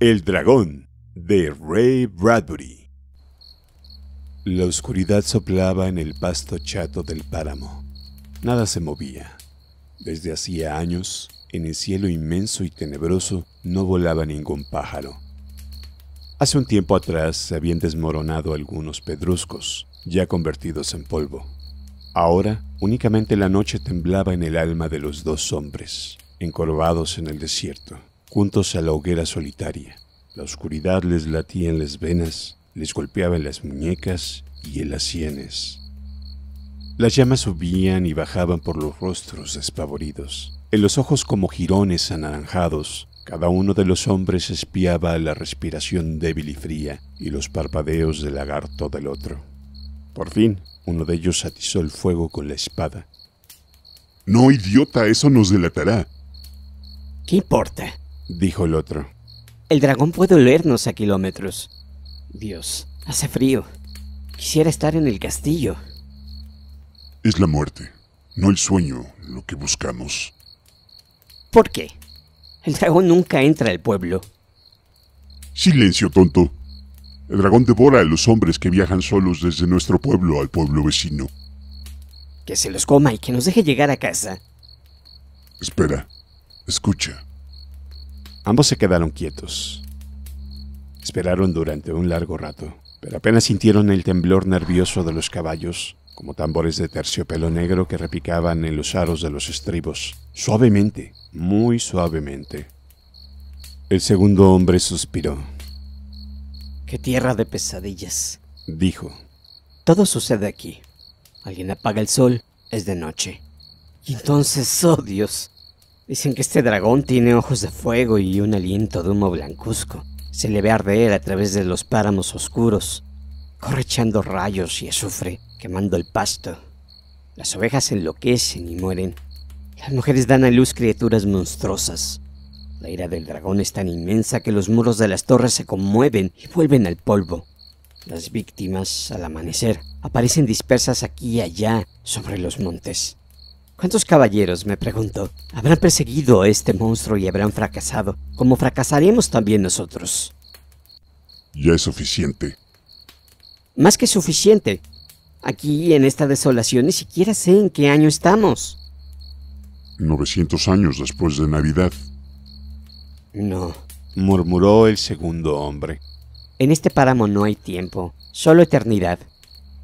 El dragón de Ray Bradbury. La oscuridad soplaba en el pasto chato del páramo. Nada se movía. Desde hacía años, en el cielo inmenso y tenebroso, no volaba ningún pájaro. Hace un tiempo atrás se habían desmoronado algunos pedruscos, ya convertidos en polvo. Ahora únicamente la noche temblaba en el alma de los dos hombres, encorvados en el desierto juntos a la hoguera solitaria. La oscuridad les latía en las venas, les golpeaba en las muñecas y en las sienes. Las llamas subían y bajaban por los rostros despavoridos, en los ojos como jirones anaranjados. Cada uno de los hombres espiaba la respiración débil y fría y los parpadeos del lagarto del otro. Por fin, uno de ellos atizó el fuego con la espada. No, idiota, eso nos delatará. ¿Qué importa? dijo el otro. El dragón puede olernos a kilómetros. Dios, hace frío. Quisiera estar en el castillo. Es la muerte, no el sueño, lo que buscamos. ¿Por qué? El dragón nunca entra al pueblo. Silencio, tonto. El dragón devora a los hombres que viajan solos desde nuestro pueblo al pueblo vecino. Que se los coma y que nos deje llegar a casa. Espera, escucha. Ambos se quedaron quietos. Esperaron durante un largo rato, pero apenas sintieron el temblor nervioso de los caballos, como tambores de terciopelo negro que repicaban en los aros de los estribos, suavemente, muy suavemente. El segundo hombre suspiró. Qué tierra de pesadillas, dijo. Todo sucede aquí. Alguien apaga el sol, es de noche. Y entonces, oh Dios, Dicen que este dragón tiene ojos de fuego y un aliento de humo blancuzco. Se le ve arder a través de los páramos oscuros. Corre echando rayos y azufre, quemando el pasto. Las ovejas enloquecen y mueren. Las mujeres dan a luz criaturas monstruosas. La ira del dragón es tan inmensa que los muros de las torres se conmueven y vuelven al polvo. Las víctimas, al amanecer, aparecen dispersas aquí y allá sobre los montes. ¿Cuántos caballeros, me pregunto, habrán perseguido a este monstruo y habrán fracasado, como fracasaremos también nosotros? Ya es suficiente. Más que suficiente. Aquí, en esta desolación, ni siquiera sé en qué año estamos. 900 años después de Navidad. No, murmuró el segundo hombre. En este páramo no hay tiempo, solo eternidad.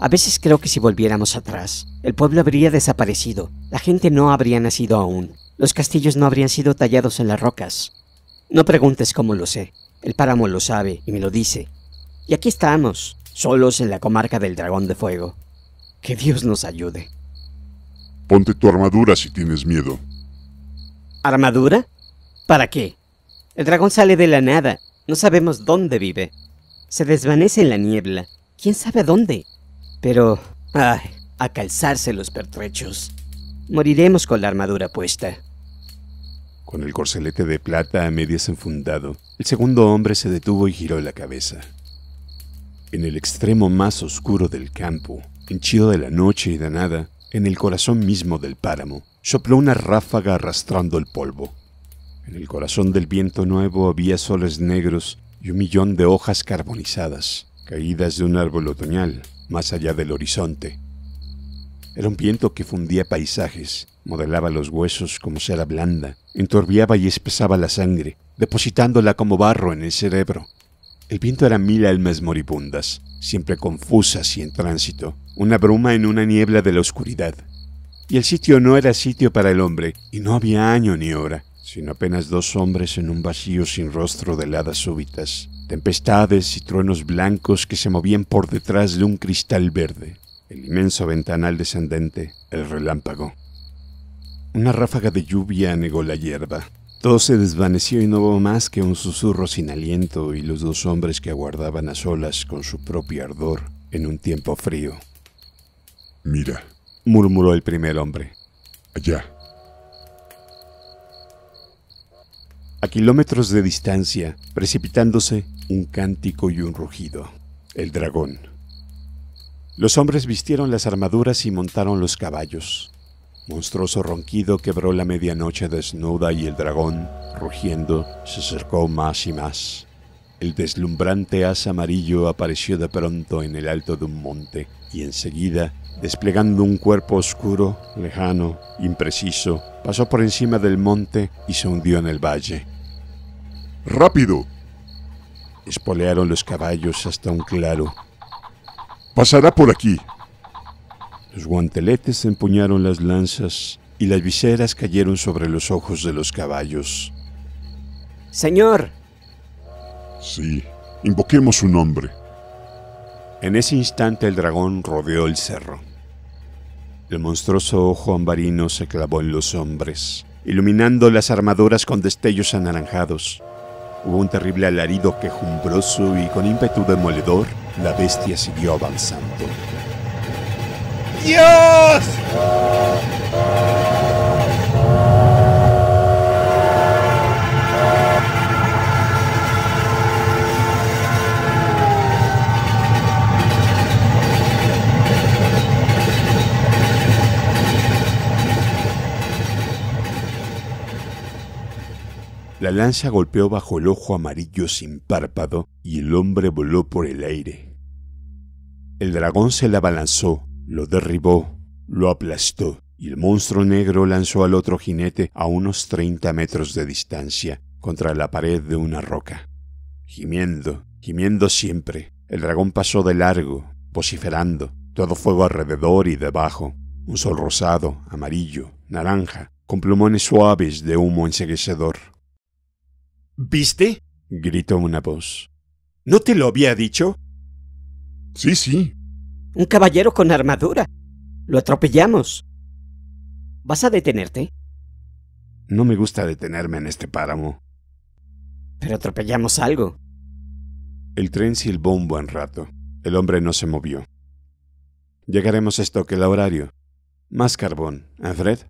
A veces creo que si volviéramos atrás, el pueblo habría desaparecido, la gente no habría nacido aún, los castillos no habrían sido tallados en las rocas. No preguntes cómo lo sé, el páramo lo sabe y me lo dice. Y aquí estamos, solos en la comarca del Dragón de Fuego. Que Dios nos ayude. Ponte tu armadura si tienes miedo. ¿Armadura? ¿Para qué? El dragón sale de la nada, no sabemos dónde vive. Se desvanece en la niebla, quién sabe dónde. Pero, ay, a calzarse los pertrechos. Moriremos con la armadura puesta. Con el corcelete de plata a medias enfundado, el segundo hombre se detuvo y giró la cabeza. En el extremo más oscuro del campo, henchido de la noche y de nada, en el corazón mismo del páramo, sopló una ráfaga arrastrando el polvo. En el corazón del viento nuevo había soles negros y un millón de hojas carbonizadas, caídas de un árbol otoñal, más allá del horizonte. Era un viento que fundía paisajes, modelaba los huesos como cera blanda, entorbiaba y espesaba la sangre, depositándola como barro en el cerebro. El viento era mil almas moribundas, siempre confusas y en tránsito, una bruma en una niebla de la oscuridad. Y el sitio no era sitio para el hombre, y no había año ni hora, sino apenas dos hombres en un vacío sin rostro de heladas súbitas, tempestades y truenos blancos que se movían por detrás de un cristal verde, el inmenso ventanal descendente, el relámpago. Una ráfaga de lluvia anegó la hierba. Todo se desvaneció y no hubo más que un susurro sin aliento y los dos hombres que aguardaban a solas con su propio ardor en un tiempo frío. Mira, murmuró el primer hombre. Allá, a kilómetros de distancia, precipitándose un cántico y un rugido. El dragón. Los hombres vistieron las armaduras y montaron los caballos. Monstruoso ronquido quebró la medianoche desnuda y el dragón, rugiendo, se acercó más y más. El deslumbrante as amarillo apareció de pronto en el alto de un monte y enseguida, desplegando un cuerpo oscuro, lejano, impreciso, pasó por encima del monte y se hundió en el valle. ¡Rápido! Espolearon los caballos hasta un claro. Pasará por aquí. Los guanteletes empuñaron las lanzas y las viseras cayeron sobre los ojos de los caballos. Señor, Sí, invoquemos su nombre. En ese instante el dragón rodeó el cerro. El monstruoso ojo ambarino se clavó en los hombres, iluminando las armaduras con destellos anaranjados. Hubo un terrible alarido quejumbroso y con ímpetu demoledor, la bestia siguió avanzando. ¡Dios! La lanza golpeó bajo el ojo amarillo sin párpado y el hombre voló por el aire. El dragón se la abalanzó, lo derribó, lo aplastó y el monstruo negro lanzó al otro jinete a unos treinta metros de distancia contra la pared de una roca. Gimiendo, gimiendo siempre, el dragón pasó de largo, vociferando, todo fuego alrededor y debajo, un sol rosado, amarillo, naranja, con plumones suaves de humo enseguecedor. ¿Viste? gritó una voz. ¿No te lo había dicho? Sí, sí. Un caballero con armadura. Lo atropellamos. ¿Vas a detenerte? No me gusta detenerme en este páramo. Pero atropellamos algo. El tren silbó un buen rato. El hombre no se movió. Llegaremos a que el horario. Más carbón, Alfred. ¿eh,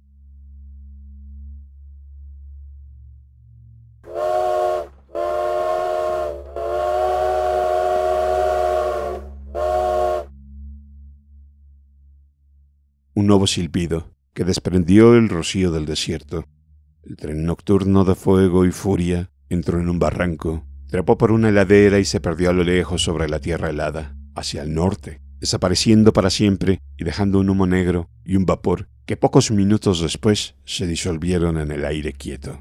nuevo silbido que desprendió el rocío del desierto. El tren nocturno de fuego y furia entró en un barranco, trepó por una heladera y se perdió a lo lejos sobre la tierra helada, hacia el norte, desapareciendo para siempre y dejando un humo negro y un vapor que pocos minutos después se disolvieron en el aire quieto.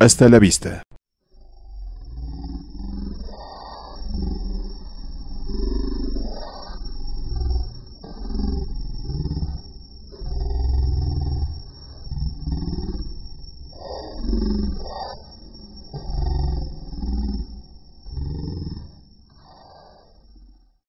hasta la vista